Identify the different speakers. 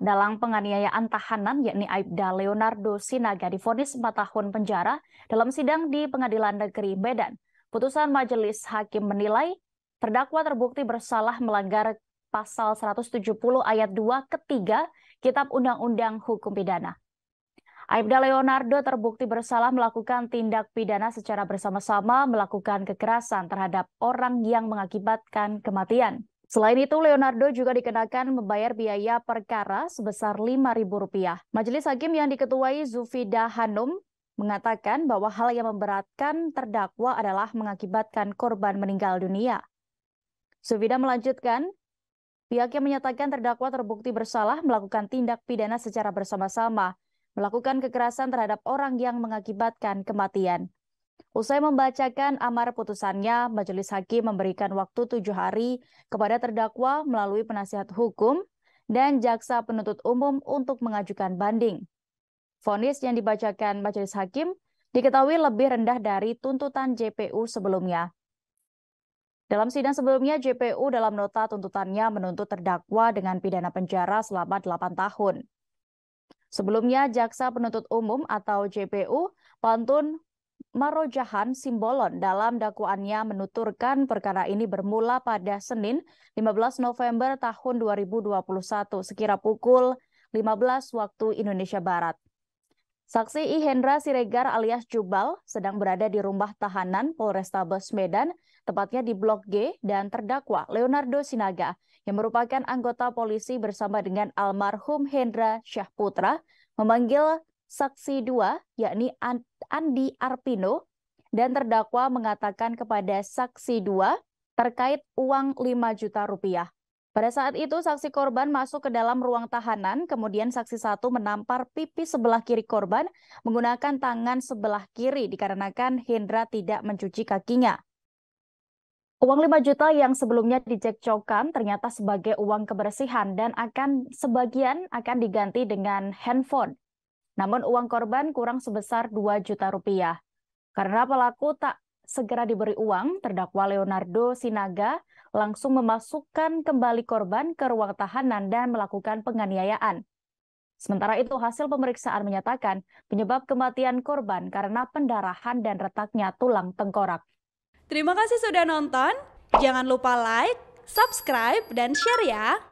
Speaker 1: dalam penganiayaan tahanan yakni Aibda Leonardo Sinaga difonis 4 tahun penjara dalam sidang di Pengadilan Negeri Medan. Putusan majelis hakim menilai terdakwa terbukti bersalah melanggar pasal 170 ayat 2 ketiga Kitab Undang-Undang Hukum Pidana. Aibda Leonardo terbukti bersalah melakukan tindak pidana secara bersama-sama melakukan kekerasan terhadap orang yang mengakibatkan kematian. Selain itu, Leonardo juga dikenakan membayar biaya perkara sebesar Rp5.000. Majelis Hakim yang diketuai Zufida Hanum mengatakan bahwa hal yang memberatkan terdakwa adalah mengakibatkan korban meninggal dunia. Zufida melanjutkan, pihak yang menyatakan terdakwa terbukti bersalah melakukan tindak pidana secara bersama-sama, melakukan kekerasan terhadap orang yang mengakibatkan kematian. Usai membacakan amar putusannya, Majelis Hakim memberikan waktu tujuh hari kepada terdakwa melalui penasihat hukum dan jaksa penuntut umum untuk mengajukan banding. Fonis yang dibacakan Majelis Hakim diketahui lebih rendah dari tuntutan JPU sebelumnya. Dalam sidang sebelumnya, JPU dalam nota tuntutannya menuntut terdakwa dengan pidana penjara selama 8 tahun. Sebelumnya, Jaksa Penuntut Umum atau JPU, Pantun Marojahan Simbolon dalam dakwaannya menuturkan perkara ini bermula pada Senin 15 November tahun 2021 sekira pukul 15 waktu Indonesia Barat. Saksi Ihendra Siregar alias Jubal sedang berada di rumah tahanan Polrestabes Medan, tepatnya di Blok G, dan terdakwa Leonardo Sinaga yang merupakan anggota polisi bersama dengan almarhum Hendra Syahputra memanggil saksi dua, yakni Andi Arpino, dan terdakwa mengatakan kepada saksi dua terkait uang 5 juta rupiah. Pada saat itu, saksi korban masuk ke dalam ruang tahanan, kemudian saksi satu menampar pipi sebelah kiri korban menggunakan tangan sebelah kiri dikarenakan Hendra tidak mencuci kakinya. Uang 5 juta yang sebelumnya dicekcokkan ternyata sebagai uang kebersihan dan akan sebagian akan diganti dengan handphone. Namun uang korban kurang sebesar 2 juta rupiah. Karena pelaku tak segera diberi uang, terdakwa Leonardo Sinaga langsung memasukkan kembali korban ke ruang tahanan dan melakukan penganiayaan. Sementara itu, hasil pemeriksaan menyatakan penyebab kematian korban karena pendarahan dan retaknya tulang tengkorak. Terima kasih sudah nonton. Jangan lupa like, subscribe, dan share ya.